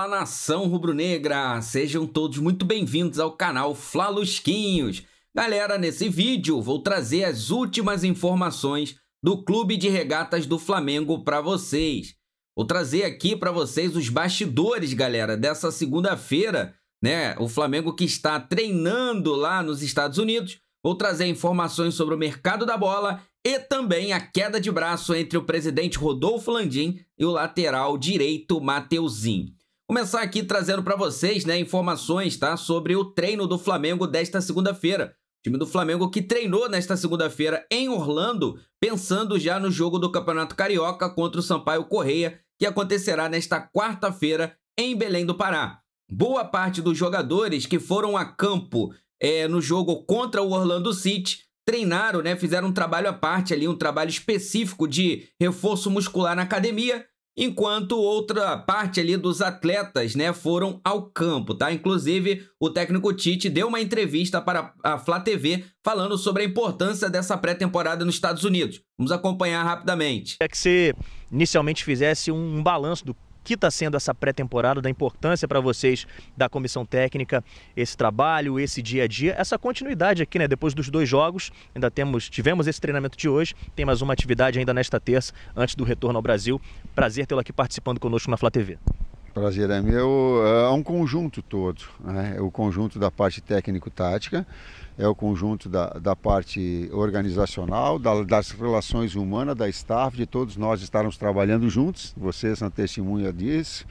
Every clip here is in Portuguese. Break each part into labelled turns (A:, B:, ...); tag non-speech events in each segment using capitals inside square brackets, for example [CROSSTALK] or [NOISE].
A: Fala nação rubro-negra, sejam todos muito bem-vindos ao canal Flalusquinhos. Galera, nesse vídeo vou trazer as últimas informações do Clube de Regatas do Flamengo para vocês. Vou trazer aqui para vocês os bastidores, galera, dessa segunda-feira, né? O Flamengo que está treinando lá nos Estados Unidos. Vou trazer informações sobre o mercado da bola e também a queda de braço entre o presidente Rodolfo Landim e o lateral direito Mateuzinho. Começar aqui trazendo para vocês, né, informações, tá, sobre o treino do Flamengo desta segunda-feira. O time do Flamengo que treinou nesta segunda-feira em Orlando, pensando já no jogo do Campeonato Carioca contra o Sampaio Correia, que acontecerá nesta quarta-feira em Belém do Pará. Boa parte dos jogadores que foram a campo é, no jogo contra o Orlando City treinaram, né, fizeram um trabalho à parte ali, um trabalho específico de reforço muscular na academia enquanto outra parte ali dos atletas, né, foram ao campo, tá? Inclusive, o técnico Tite deu uma entrevista para a Flá TV falando sobre a importância dessa pré-temporada nos Estados Unidos. Vamos
B: acompanhar rapidamente. É que você inicialmente fizesse um balanço do que está sendo essa pré-temporada, da importância para vocês da comissão técnica, esse trabalho, esse dia a dia, essa continuidade aqui, né? Depois dos dois jogos, ainda temos, tivemos esse treinamento de hoje, tem mais uma atividade ainda nesta terça, antes do retorno ao Brasil. Prazer tê-lo aqui participando conosco na Flá TV.
C: Prazer é meu, é um conjunto todo, né? É o conjunto da parte técnico-tática, é o conjunto da, da parte organizacional, da, das relações humanas, da staff, de todos nós estarmos trabalhando juntos, vocês são testemunha disso,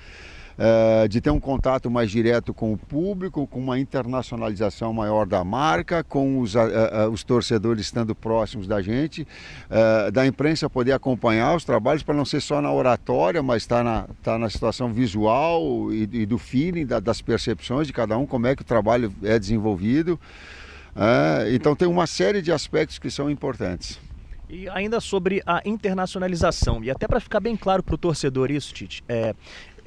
C: é, de ter um contato mais direto com o público, com uma internacionalização maior da marca, com os, a, a, os torcedores estando próximos da gente, é, da imprensa poder acompanhar os trabalhos para não ser só na oratória, mas estar tá na, tá na situação visual e, e do feeling, da, das percepções de cada um, como é que o trabalho é desenvolvido. É, então tem uma série de aspectos que são importantes.
B: E ainda sobre a internacionalização, e até para ficar bem claro para o torcedor isso, Tite, é,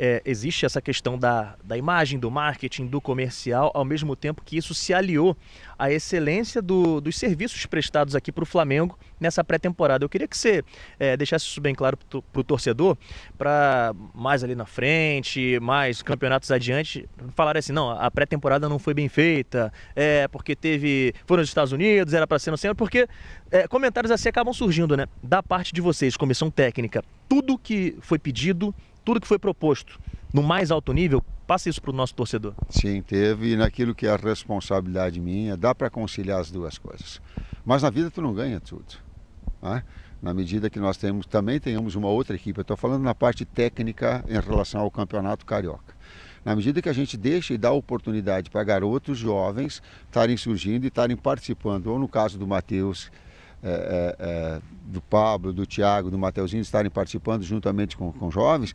B: é, existe essa questão da, da imagem, do marketing, do comercial, ao mesmo tempo que isso se aliou à excelência do, dos serviços prestados aqui para o Flamengo nessa pré-temporada. Eu queria que você é, deixasse isso bem claro para o torcedor, para mais ali na frente, mais campeonatos adiante, falar assim, não, a pré-temporada não foi bem feita, é porque teve, foram nos Estados Unidos, era para ser no centro, porque é, comentários assim acabam surgindo, né? Da parte de vocês, comissão técnica, tudo que foi pedido tudo que foi proposto no mais alto nível, passa isso para o nosso torcedor.
C: Sim, teve, e naquilo que é a responsabilidade minha, dá para conciliar as duas coisas. Mas na vida tu não ganha tudo. Né? Na medida que nós temos, também tenhamos uma outra equipe, eu estou falando na parte técnica em relação ao campeonato carioca. Na medida que a gente deixa e dá oportunidade para garotos jovens estarem surgindo e estarem participando, ou no caso do Matheus, é, é, é, do Pablo, do Tiago, do Mateuzinho estarem participando juntamente com, com jovens,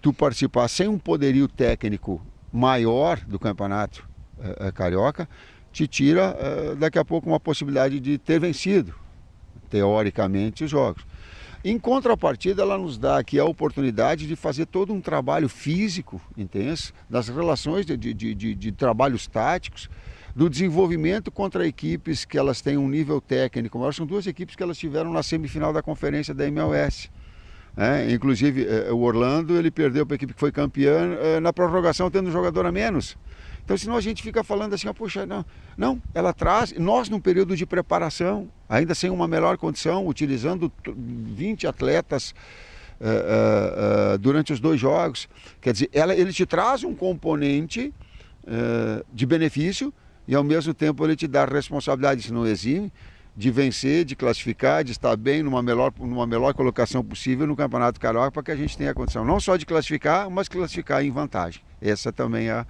C: tu participar sem um poderio técnico maior do campeonato é, é carioca, te tira é, daqui a pouco uma possibilidade de ter vencido, teoricamente, os jogos. Em contrapartida, ela nos dá aqui a oportunidade de fazer todo um trabalho físico intenso, das relações de, de, de, de trabalhos táticos, do desenvolvimento contra equipes que elas têm um nível técnico maior. São duas equipes que elas tiveram na semifinal da conferência da MLS. É, né? inclusive, eh, o Orlando ele perdeu para a equipe que foi campeã eh, na prorrogação, tendo um jogador a menos. Então, senão a gente fica falando assim, ah, poxa, não, não, ela traz, nós num período de preparação, ainda sem uma melhor condição, utilizando 20 atletas uh, uh, uh, durante os dois jogos, quer dizer, ela, ele te traz um componente de benefício e ao mesmo tempo ele te dá responsabilidade, se não exime, de vencer, de classificar, de estar bem numa melhor, numa melhor colocação possível no Campeonato Carioca para que a gente tenha a condição não só de classificar, mas classificar em vantagem. Essa também é a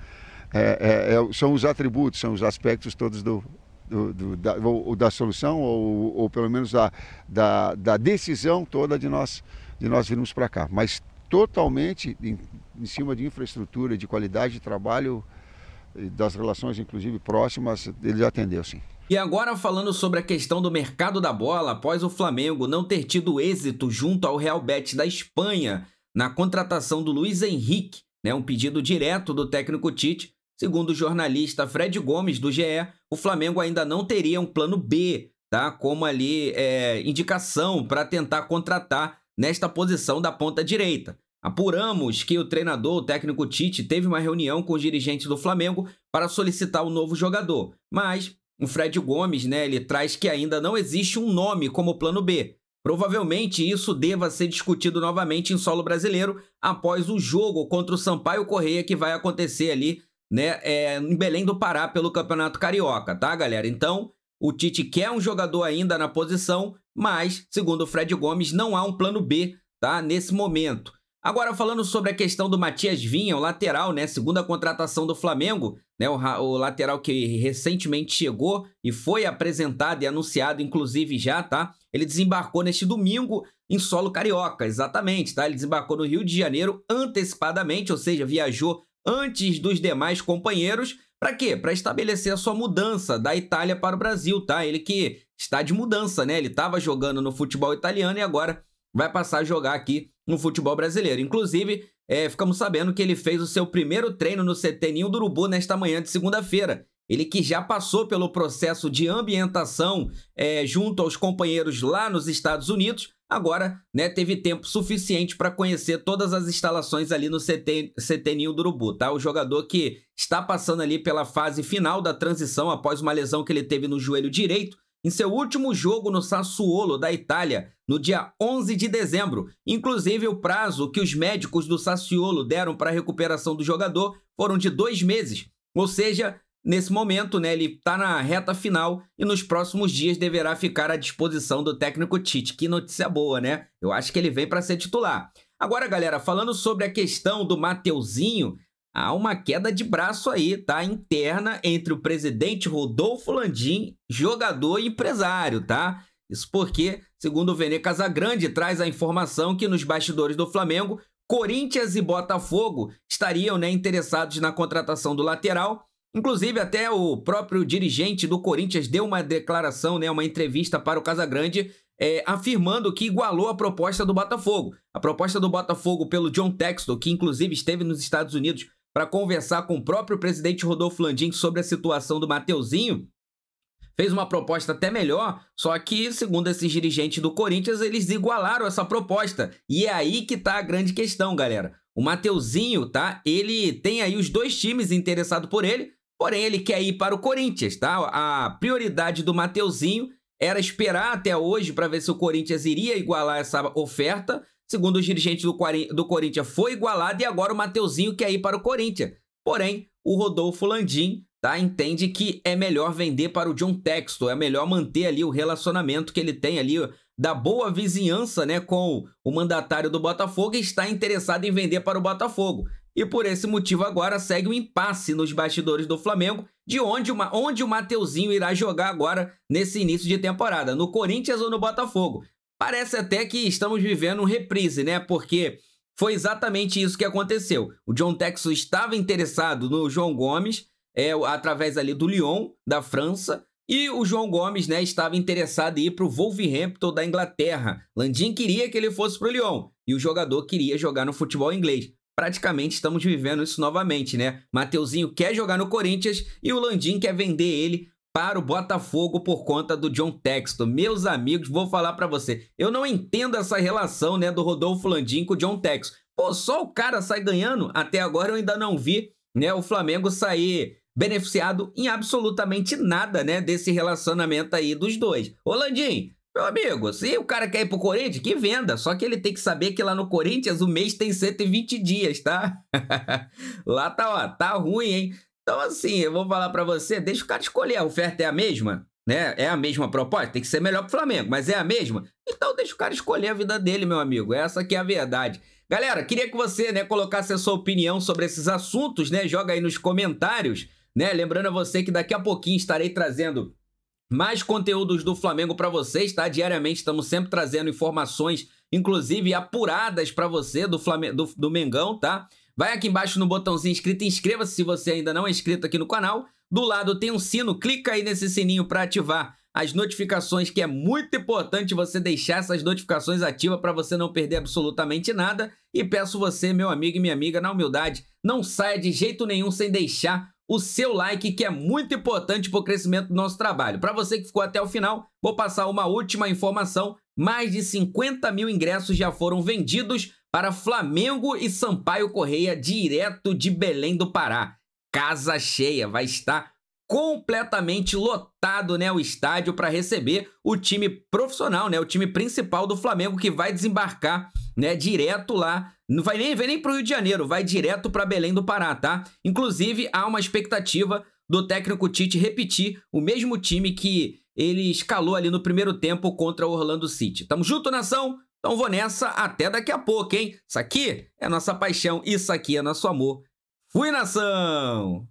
C: é, é, é, são os atributos, são os aspectos todos do, do, do da, ou, da solução, ou, ou pelo menos da, da, da, decisão toda de nós, de nós virmos para cá. Mas totalmente em, em, cima de infraestrutura, de qualidade de trabalho, das relações, inclusive próximas, ele atendeu sim.
A: E agora falando sobre a questão do mercado da bola, após o Flamengo não ter tido êxito junto ao Real Betis da Espanha na contratação do Luiz Henrique, né, um pedido direto do técnico Tite, Segundo o jornalista Fred Gomes, do GE, o Flamengo ainda não teria um plano B, tá? Como ali é, indicação para tentar contratar nesta posição da ponta direita. Apuramos que o treinador, o técnico Tite, teve uma reunião com os dirigentes do Flamengo para solicitar o um novo jogador. Mas o Fred Gomes, né, ele traz que ainda não existe um nome como plano B. Provavelmente isso deva ser discutido novamente em solo brasileiro após o jogo contra o Sampaio Correia que vai acontecer ali né, é, em Belém do Pará pelo Campeonato Carioca, tá, galera? Então, o Tite quer um jogador ainda na posição, mas, segundo o Fred Gomes, não há um plano B, tá, nesse momento. Agora, falando sobre a questão do Matias Vinha, o lateral, né, segunda contratação do Flamengo, né, o, o lateral que recentemente chegou e foi apresentado e anunciado, inclusive, já, tá? Ele desembarcou neste domingo em solo carioca, exatamente, tá? Ele desembarcou no Rio de Janeiro antecipadamente, ou seja, viajou antes dos demais companheiros. Para quê? Para estabelecer a sua mudança da Itália para o Brasil, tá? Ele que está de mudança, né? Ele estava jogando no futebol italiano e agora vai passar a jogar aqui no futebol brasileiro. Inclusive, é, ficamos sabendo que ele fez o seu primeiro treino no CT do Urubu nesta manhã de segunda-feira. Ele que já passou pelo processo de ambientação é, junto aos companheiros lá nos Estados Unidos, Agora, né, teve tempo suficiente para conhecer todas as instalações ali no CT, CT Ninho do Urubu, tá? O jogador que está passando ali pela fase final da transição após uma lesão que ele teve no joelho direito, em seu último jogo no Sassuolo da Itália, no dia 11 de dezembro. Inclusive, o prazo que os médicos do Sassuolo deram para a recuperação do jogador foram de dois meses. Ou seja, Nesse momento, né, ele está na reta final e nos próximos dias deverá ficar à disposição do técnico Tite. Que notícia boa, né? Eu acho que ele vem para ser titular. Agora, galera, falando sobre a questão do Mateuzinho, há uma queda de braço aí, tá? Interna entre o presidente Rodolfo Landim, jogador e empresário, tá? Isso porque, segundo o Vene Casagrande, traz a informação que nos bastidores do Flamengo, Corinthians e Botafogo estariam né, interessados na contratação do lateral Inclusive, até o próprio dirigente do Corinthians deu uma declaração, né, uma entrevista para o Casagrande, é, afirmando que igualou a proposta do Botafogo. A proposta do Botafogo pelo John Texton, que inclusive esteve nos Estados Unidos para conversar com o próprio presidente Rodolfo Landim sobre a situação do Mateuzinho, fez uma proposta até melhor, só que, segundo esses dirigentes do Corinthians, eles igualaram essa proposta. E é aí que está a grande questão, galera. O Mateuzinho, tá? Ele tem aí os dois times interessados por ele, Porém, ele quer ir para o Corinthians, tá? A prioridade do Mateuzinho era esperar até hoje para ver se o Corinthians iria igualar essa oferta. Segundo os dirigentes do, do Corinthians, foi igualado e agora o Mateuzinho quer ir para o Corinthians. Porém, o Rodolfo Landim tá, entende que é melhor vender para o John Texto, é melhor manter ali o relacionamento que ele tem ali da boa vizinhança né, com o mandatário do Botafogo e está interessado em vender para o Botafogo e por esse motivo agora segue um impasse nos bastidores do Flamengo, de onde, uma, onde o Mateuzinho irá jogar agora nesse início de temporada, no Corinthians ou no Botafogo. Parece até que estamos vivendo um reprise, né? Porque foi exatamente isso que aconteceu. O John Texo estava interessado no João Gomes, é, através ali do Lyon, da França, e o João Gomes, né, estava interessado em ir para o Wolverhampton da Inglaterra. Landim queria que ele fosse para o Lyon e o jogador queria jogar no futebol inglês praticamente estamos vivendo isso novamente, né? Mateuzinho quer jogar no Corinthians e o Landim quer vender ele para o Botafogo por conta do John Texton. Meus amigos, vou falar para você, eu não entendo essa relação, né, do Rodolfo Landim com o John Texton. Pô, só o cara sai ganhando? Até agora eu ainda não vi, né, o Flamengo sair beneficiado em absolutamente nada, né, desse relacionamento aí dos dois. Ô Landim, meu amigo, se o cara quer ir pro Corinthians, que venda. Só que ele tem que saber que lá no Corinthians o mês tem 120 dias, tá? [LAUGHS] lá tá, ó, tá ruim, hein? Então, assim, eu vou falar para você, deixa o cara escolher. A oferta é a mesma, né? É a mesma proposta? Tem que ser melhor pro Flamengo, mas é a mesma? Então deixa o cara escolher a vida dele, meu amigo. Essa que é a verdade. Galera, queria que você, né, colocasse a sua opinião sobre esses assuntos, né? Joga aí nos comentários, né? Lembrando a você que daqui a pouquinho estarei trazendo mais conteúdos do Flamengo para vocês, tá? Diariamente estamos sempre trazendo informações, inclusive apuradas para você do, Flamengo, do, do Mengão, tá? Vai aqui embaixo no botãozinho inscrito, inscreva-se se você ainda não é inscrito aqui no canal. Do lado tem um sino, clica aí nesse sininho para ativar as notificações, que é muito importante você deixar essas notificações ativas para você não perder absolutamente nada. E peço você, meu amigo e minha amiga, na humildade, não saia de jeito nenhum sem deixar o seu like, que é muito importante para o crescimento do nosso trabalho. Para você que ficou até o final, vou passar uma última informação. Mais de 50 mil ingressos já foram vendidos para Flamengo e Sampaio Correia, direto de Belém do Pará. Casa cheia, vai estar completamente lotado né, o estádio para receber o time profissional, né, o time principal do Flamengo que vai desembarcar né, direto lá não vai nem, vai nem para o Rio de Janeiro, vai direto para Belém do Pará, tá? Inclusive, há uma expectativa do técnico Tite repetir o mesmo time que ele escalou ali no primeiro tempo contra o Orlando City. Tamo junto, nação? Então vou nessa até daqui a pouco, hein? Isso aqui é nossa paixão, isso aqui é nosso amor. Fui, nação!